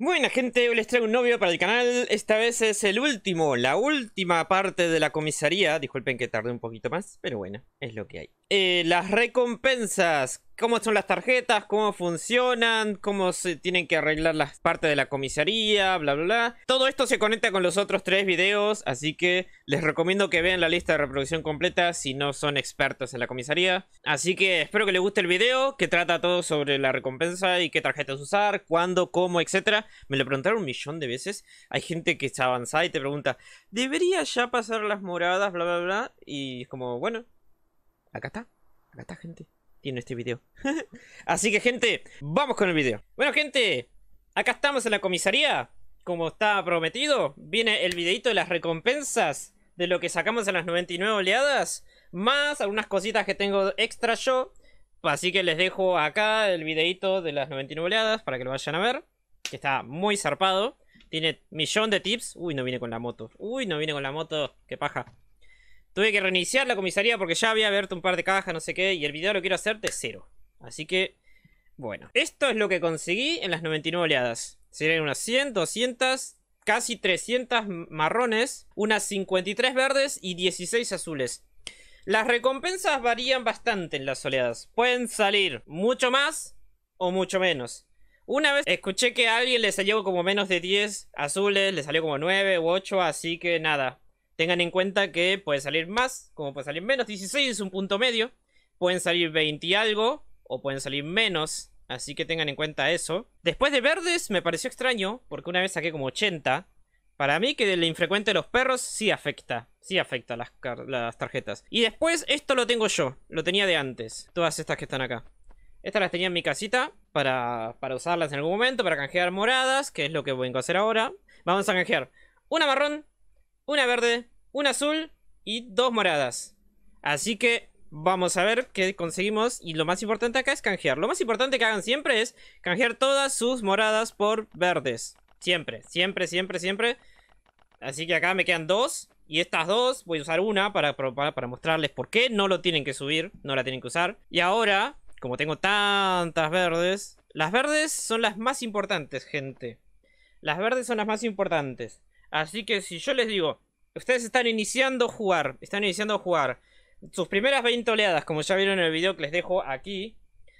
Buena gente, hoy les traigo un novio para el canal, esta vez es el último, la última parte de la comisaría, disculpen que tardé un poquito más, pero bueno, es lo que hay. Eh, las recompensas. ¿Cómo son las tarjetas? ¿Cómo funcionan? ¿Cómo se tienen que arreglar las partes de la comisaría? Bla, bla, bla. Todo esto se conecta con los otros tres videos, así que les recomiendo que vean la lista de reproducción completa si no son expertos en la comisaría. Así que espero que les guste el video, que trata todo sobre la recompensa y qué tarjetas usar, cuándo, cómo, etc. Me lo preguntaron un millón de veces. Hay gente que está avanzada y te pregunta, ¿debería ya pasar las moradas? Bla, bla, bla. Y es como, bueno, Acá está. Acá está, gente. Tiene este video. Así que, gente, vamos con el video. Bueno, gente, acá estamos en la comisaría. Como estaba prometido, viene el videito de las recompensas de lo que sacamos en las 99 oleadas. Más algunas cositas que tengo extra yo. Así que les dejo acá el videito de las 99 oleadas para que lo vayan a ver. Que está muy zarpado. Tiene millón de tips. Uy, no viene con la moto. Uy, no viene con la moto. Qué paja. Tuve que reiniciar la comisaría porque ya había abierto un par de cajas, no sé qué, y el video lo quiero hacer de cero. Así que, bueno. Esto es lo que conseguí en las 99 oleadas. Serían unas 100, 200, casi 300 marrones, unas 53 verdes y 16 azules. Las recompensas varían bastante en las oleadas. Pueden salir mucho más o mucho menos. Una vez escuché que a alguien le salió como menos de 10 azules, le salió como 9 u 8, así que nada. Tengan en cuenta que puede salir más, como puede salir menos. 16 es un punto medio. Pueden salir 20 y algo, o pueden salir menos. Así que tengan en cuenta eso. Después de verdes me pareció extraño, porque una vez saqué como 80. Para mí que la infrecuente de los perros sí afecta. Sí afecta las, las tarjetas. Y después esto lo tengo yo. Lo tenía de antes. Todas estas que están acá. Estas las tenía en mi casita para, para usarlas en algún momento, para canjear moradas, que es lo que vengo a hacer ahora. Vamos a canjear una marrón, una verde, una azul y dos moradas. Así que vamos a ver qué conseguimos. Y lo más importante acá es canjear. Lo más importante que hagan siempre es canjear todas sus moradas por verdes. Siempre, siempre, siempre, siempre. Así que acá me quedan dos. Y estas dos, voy a usar una para, para, mostrarles por qué no lo tienen que subir. No la tienen que usar. Y ahora, como tengo tantas verdes... Las verdes son las más importantes, gente. Las verdes son las más importantes. Así que si yo les digo, ustedes están iniciando a jugar, están iniciando a jugar sus primeras 20 oleadas, como ya vieron en el video que les dejo aquí.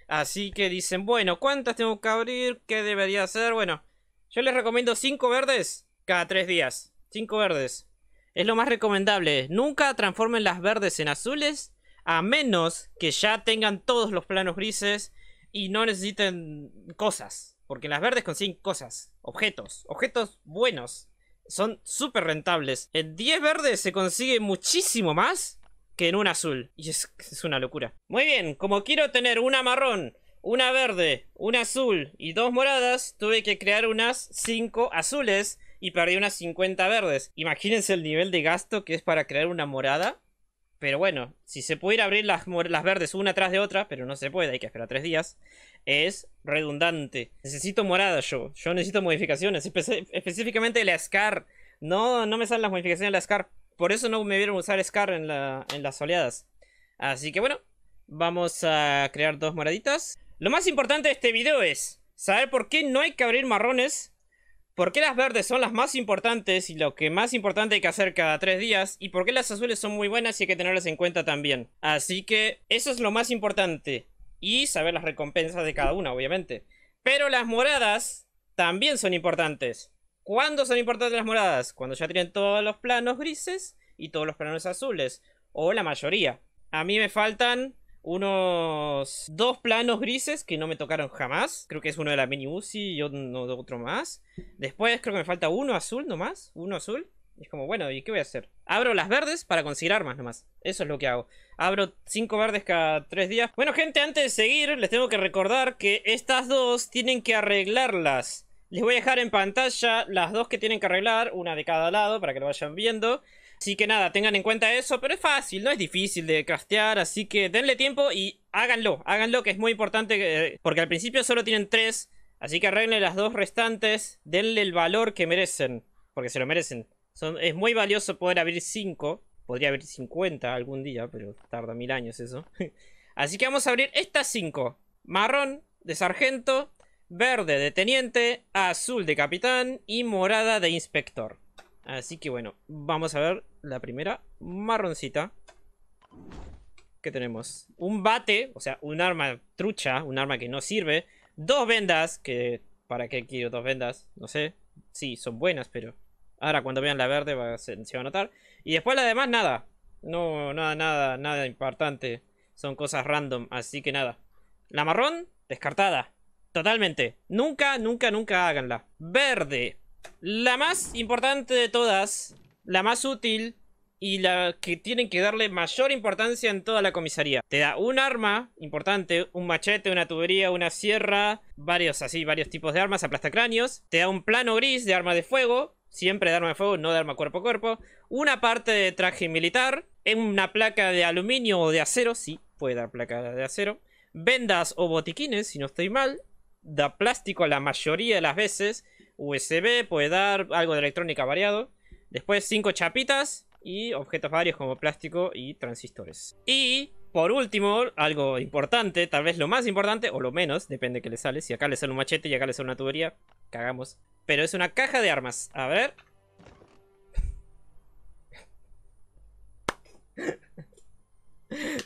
Así que dicen, bueno, ¿cuántas tengo que abrir? ¿Qué debería hacer? Bueno, yo les recomiendo 5 verdes cada 3 días. 5 verdes. Es lo más recomendable. Nunca transformen las verdes en azules. A menos que ya tengan todos los planos grises y no necesiten cosas. Porque las verdes consiguen cosas. Objetos. Objetos buenos son súper rentables. En 10 verdes se consigue muchísimo más que en un azul. Y es, una locura. Muy bien, como quiero tener una marrón, una verde, una azul y dos moradas, tuve que crear unas 5 azules y perdí unas 50 verdes. Imagínense el nivel de gasto que es para crear una morada pero bueno, si se pudiera abrir las, las verdes una tras de otra, pero no se puede, hay que esperar tres días, es redundante. Necesito morada yo, yo necesito modificaciones, específicamente la SCAR. No, no me salen las modificaciones de la SCAR, por eso no me vieron usar SCAR en, en las oleadas. Así que bueno, vamos a crear dos moraditas. Lo más importante de este video es saber por qué no hay que abrir marrones por qué las verdes son las más importantes y lo que más importante hay que hacer cada tres días y por qué las azules son muy buenas y hay que tenerlas en cuenta también. Así que eso es lo más importante y saber las recompensas de cada una, obviamente. Pero las moradas también son importantes. ¿Cuándo son importantes las moradas? Cuando ya tienen todos los planos grises y todos los planos azules, o la mayoría. A mí me faltan unos dos planos grises que no me tocaron jamás. Creo que es uno de la mini Uzi y otro más. Después creo que me falta uno azul nomás, uno azul. es como, bueno, ¿y qué voy a hacer? Abro las verdes para conseguir armas nomás. Eso es lo que hago. Abro cinco verdes cada tres días. Bueno, gente, antes de seguir, les tengo que recordar que estas dos tienen que arreglarlas. Les voy a dejar en pantalla las dos que tienen que arreglar, una de cada lado, para que lo vayan viendo. Así que nada, tengan en cuenta eso, pero es fácil, no es difícil de castear, así que denle tiempo y háganlo, háganlo que es muy importante, eh, porque al principio solo tienen tres, así que arreglen las dos restantes, denle el valor que merecen, porque se lo merecen. es muy valioso poder abrir cinco, podría abrir 50 algún día, pero tarda mil años eso. así que vamos a abrir estas cinco, marrón de sargento, verde de teniente, azul de capitán y morada de inspector. Así que bueno, vamos a ver la primera marroncita que tenemos. Un bate, o sea, un arma trucha, un arma que no sirve. Dos vendas, que ¿para qué quiero dos vendas? No sé. Sí, son buenas, pero ahora cuando vean la verde se, se, va a notar. Y después la demás, nada. No, nada, nada, nada importante. Son cosas random, así que nada. La marrón, descartada. Totalmente. Nunca, nunca, nunca háganla. Verde. La más importante de todas, la más útil y la que tienen que darle mayor importancia en toda la comisaría. Te da un arma importante, un machete, una tubería, una sierra, varios así, varios tipos de armas, aplastacráneos. Te da un plano gris de arma de fuego, siempre de arma de fuego, no de arma cuerpo a cuerpo. Una parte de traje militar, una placa de aluminio o de acero, sí, puede dar placa de acero. Vendas o botiquines, si no estoy mal. Da plástico la mayoría de las veces USB, puede dar algo de electrónica variado. Después cinco chapitas y objetos varios como plástico y transistores. Y por último, algo importante, tal vez lo más importante o lo menos, depende que le sale. Si acá le sale un machete y acá le sale una tubería, cagamos. Pero es una caja de armas. A ver.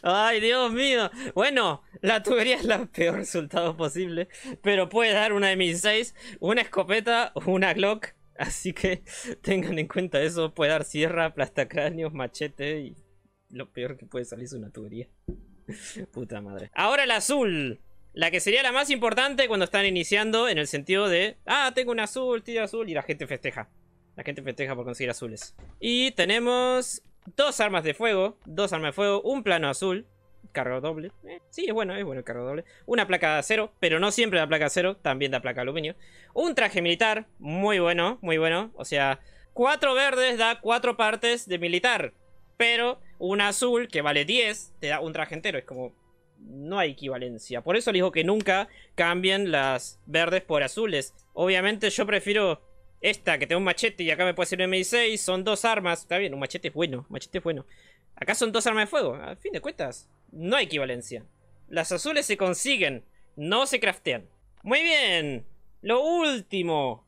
Ay, Dios mío. Bueno, la tubería es la peor resultado posible. Pero puede dar una m 16 una escopeta o una Glock. Así que tengan en cuenta eso. Puede dar sierra, plastacráneos, machete y lo peor que puede salir es una tubería. Puta madre. Ahora el azul. La que sería la más importante cuando están iniciando en el sentido de... Ah, tengo un azul, tío azul. Y la gente festeja. La gente festeja por conseguir azules. Y tenemos Dos armas de fuego, dos armas de fuego, un plano azul, cargo doble. Eh, sí, es bueno, es bueno el cargo doble. Una placa de acero, pero no siempre da placa de acero, también da placa de aluminio. Un traje militar, muy bueno, muy bueno. O sea, cuatro verdes da cuatro partes de militar, pero un azul que vale 10 te da un traje entero. Es como, no hay equivalencia. Por eso le digo que nunca cambien las verdes por azules. Obviamente yo prefiero esta, que tengo un machete y acá me puede servir un M16. Son dos armas. Está bien, un machete es bueno. machete es bueno. Acá son dos armas de fuego. A fin de cuentas, no hay equivalencia. Las azules se consiguen, no se craftean. Muy bien. Lo último.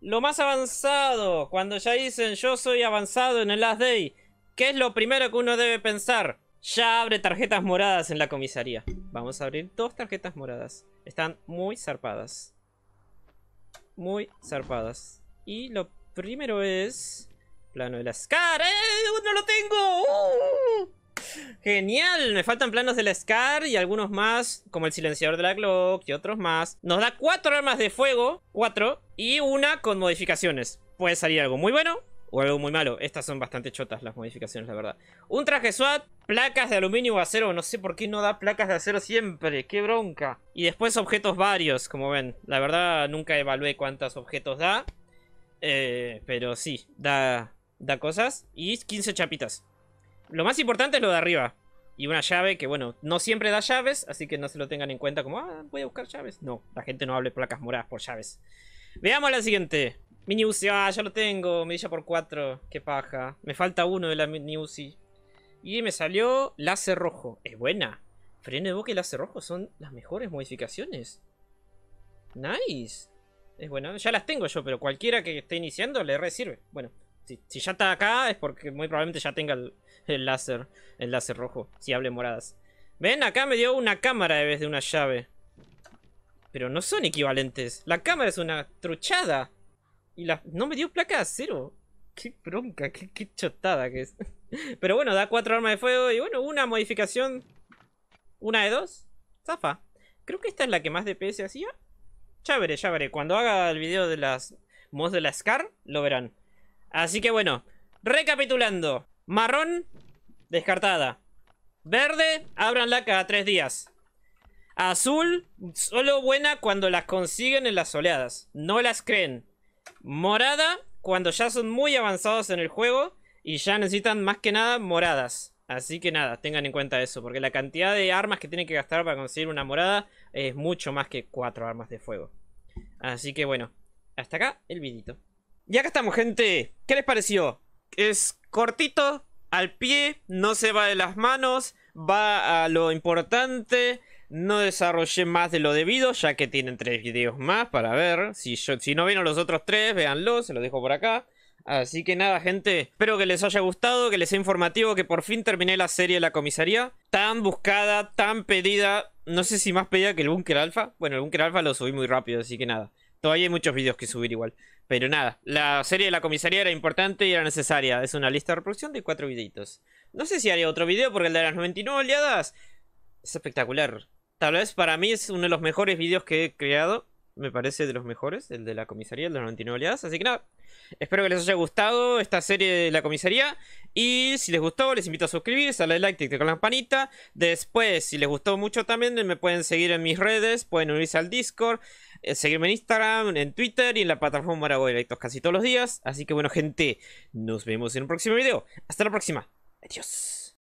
Lo más avanzado. Cuando ya dicen yo soy avanzado en el Last Day. ¿Qué es lo primero que uno debe pensar? Ya abre tarjetas moradas en la comisaría. Vamos a abrir dos tarjetas moradas. Están muy zarpadas. Muy zarpadas. Y lo primero es... Plano de la SCAR... ¡Eh! ¡No lo tengo! ¡Uh! Genial, me faltan planos de la SCAR y algunos más, como el silenciador de la Glock y otros más. Nos da cuatro armas de fuego, cuatro, y una con modificaciones. Puede salir algo muy bueno o algo muy malo. Estas son bastante chotas las modificaciones, la verdad. Un traje SWAT, placas de aluminio o acero. No sé por qué no da placas de acero siempre. ¡Qué bronca! Y después objetos varios, como ven. La verdad, nunca evalué cuántos objetos da. Eh, pero sí, da, da cosas. Y 15 chapitas. Lo más importante es lo de arriba. Y una llave que, bueno, no siempre da llaves, así que no se lo tengan en cuenta como, ah, voy a buscar llaves. No, la gente no hable placas moradas por llaves. Veamos la siguiente. Mini UCI, ah, ya lo tengo. Medilla por 4, qué paja. Me falta uno de la mini UCI. Y me salió láser rojo. Es buena. Freno de boca y láser rojo son las mejores modificaciones. Nice. Es bueno, ya las tengo yo, pero cualquiera que esté iniciando le sirve Bueno, si, si, ya está acá es porque muy probablemente ya tenga el, láser, el láser rojo, si hable moradas. Ven, acá me dio una cámara en vez de una llave. Pero no son equivalentes. La cámara es una truchada. Y la... no me dio placa de acero. Qué bronca, qué, qué chotada que es. Pero bueno, da cuatro armas de fuego y bueno, una modificación. Una de dos. Zafa. Creo que esta es la que más DPS hacía. Ya veré, ya Cuando haga el video de las mods de la Scar, lo verán. Así que bueno, recapitulando. Marrón, descartada. Verde, ábranla cada tres días. Azul, solo buena cuando las consiguen en las soleadas. No las creen. Morada, cuando ya son muy avanzados en el juego y ya necesitan más que nada moradas. Así que nada, tengan en cuenta eso, porque la cantidad de armas que tienen que gastar para conseguir una morada es mucho más que cuatro armas de fuego. Así que bueno, hasta acá el vidito. Y acá estamos, gente. ¿Qué les pareció? Es cortito, al pie, no se va de las manos, va a lo importante. No desarrollé más de lo debido, ya que tienen tres videos más para ver. Si, yo, si no vieron los otros tres, véanlo, se los dejo por acá. Así que nada, gente, espero que les haya gustado, que les sea informativo, que por fin terminé la serie de la comisaría. Tan buscada, tan pedida, no sé si más pedida que el Bunker Alpha. Bueno, el Bunker Alpha lo subí muy rápido, así que nada. Todavía hay muchos vídeos que subir igual. Pero nada, la serie de la comisaría era importante y era necesaria. Es una lista de reproducción de cuatro videitos. No sé si haría otro video porque el de las 99 oleadas es espectacular. Tal vez para mí es uno de los mejores vídeos que he creado me parece de los mejores, el de la comisaría, el de la 99 oleadas. Así que nada, espero que les haya gustado esta serie de la comisaría. Y si les gustó, les invito a suscribirse, a darle like, clic con la campanita. Después, si les gustó mucho también, me pueden seguir en mis redes, pueden unirse al Discord, eh, seguirme en Instagram, en Twitter y en la plataforma Maraboy Directos casi todos los días. Así que bueno, gente, nos vemos en un próximo video. Hasta la próxima. Adiós.